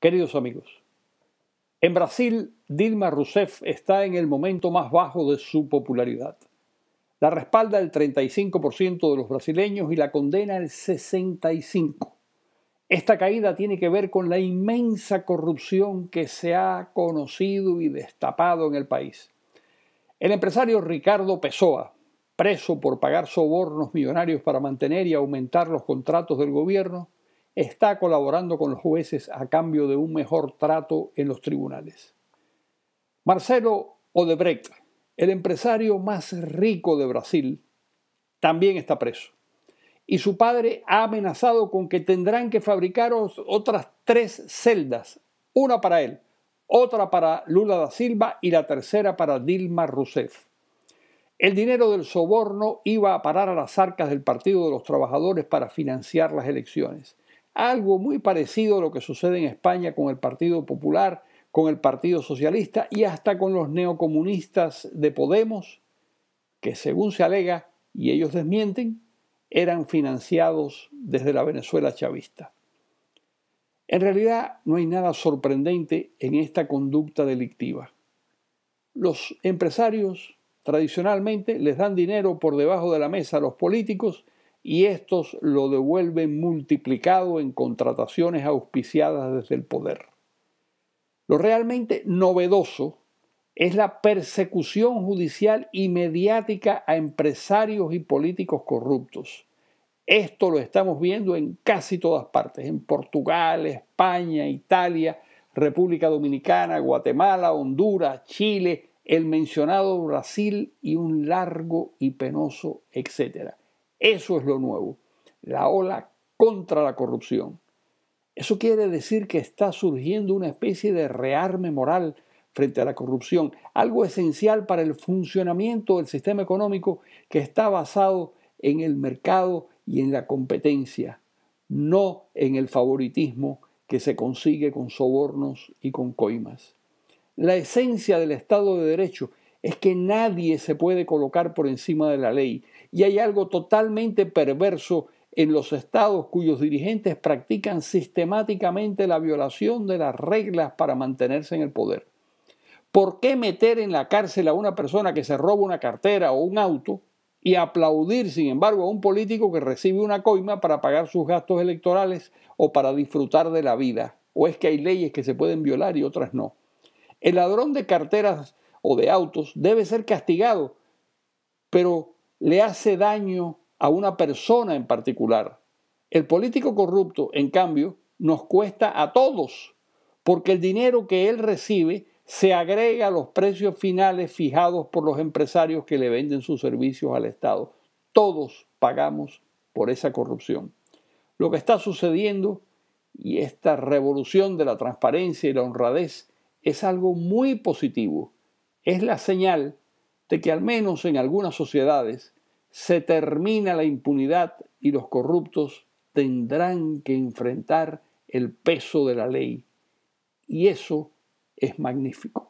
Queridos amigos, en Brasil, Dilma Rousseff está en el momento más bajo de su popularidad. La respalda el 35% de los brasileños y la condena el 65%. Esta caída tiene que ver con la inmensa corrupción que se ha conocido y destapado en el país. El empresario Ricardo Pessoa, preso por pagar sobornos millonarios para mantener y aumentar los contratos del gobierno, está colaborando con los jueces a cambio de un mejor trato en los tribunales. Marcelo Odebrecht, el empresario más rico de Brasil, también está preso. Y su padre ha amenazado con que tendrán que fabricar otras tres celdas, una para él, otra para Lula da Silva y la tercera para Dilma Rousseff. El dinero del soborno iba a parar a las arcas del Partido de los Trabajadores para financiar las elecciones algo muy parecido a lo que sucede en España con el Partido Popular, con el Partido Socialista y hasta con los neocomunistas de Podemos, que según se alega, y ellos desmienten, eran financiados desde la Venezuela chavista. En realidad no hay nada sorprendente en esta conducta delictiva. Los empresarios tradicionalmente les dan dinero por debajo de la mesa a los políticos y estos lo devuelven multiplicado en contrataciones auspiciadas desde el poder. Lo realmente novedoso es la persecución judicial y mediática a empresarios y políticos corruptos. Esto lo estamos viendo en casi todas partes, en Portugal, España, Italia, República Dominicana, Guatemala, Honduras, Chile, el mencionado Brasil y un largo y penoso etcétera. Eso es lo nuevo, la ola contra la corrupción. Eso quiere decir que está surgiendo una especie de rearme moral frente a la corrupción, algo esencial para el funcionamiento del sistema económico que está basado en el mercado y en la competencia, no en el favoritismo que se consigue con sobornos y con coimas. La esencia del Estado de Derecho es que nadie se puede colocar por encima de la ley y hay algo totalmente perverso en los estados cuyos dirigentes practican sistemáticamente la violación de las reglas para mantenerse en el poder. ¿Por qué meter en la cárcel a una persona que se roba una cartera o un auto y aplaudir, sin embargo, a un político que recibe una coima para pagar sus gastos electorales o para disfrutar de la vida? ¿O es que hay leyes que se pueden violar y otras no? El ladrón de carteras o de autos debe ser castigado, pero le hace daño a una persona en particular. El político corrupto, en cambio, nos cuesta a todos, porque el dinero que él recibe se agrega a los precios finales fijados por los empresarios que le venden sus servicios al Estado. Todos pagamos por esa corrupción. Lo que está sucediendo y esta revolución de la transparencia y la honradez es algo muy positivo es la señal de que al menos en algunas sociedades se termina la impunidad y los corruptos tendrán que enfrentar el peso de la ley. Y eso es magnífico.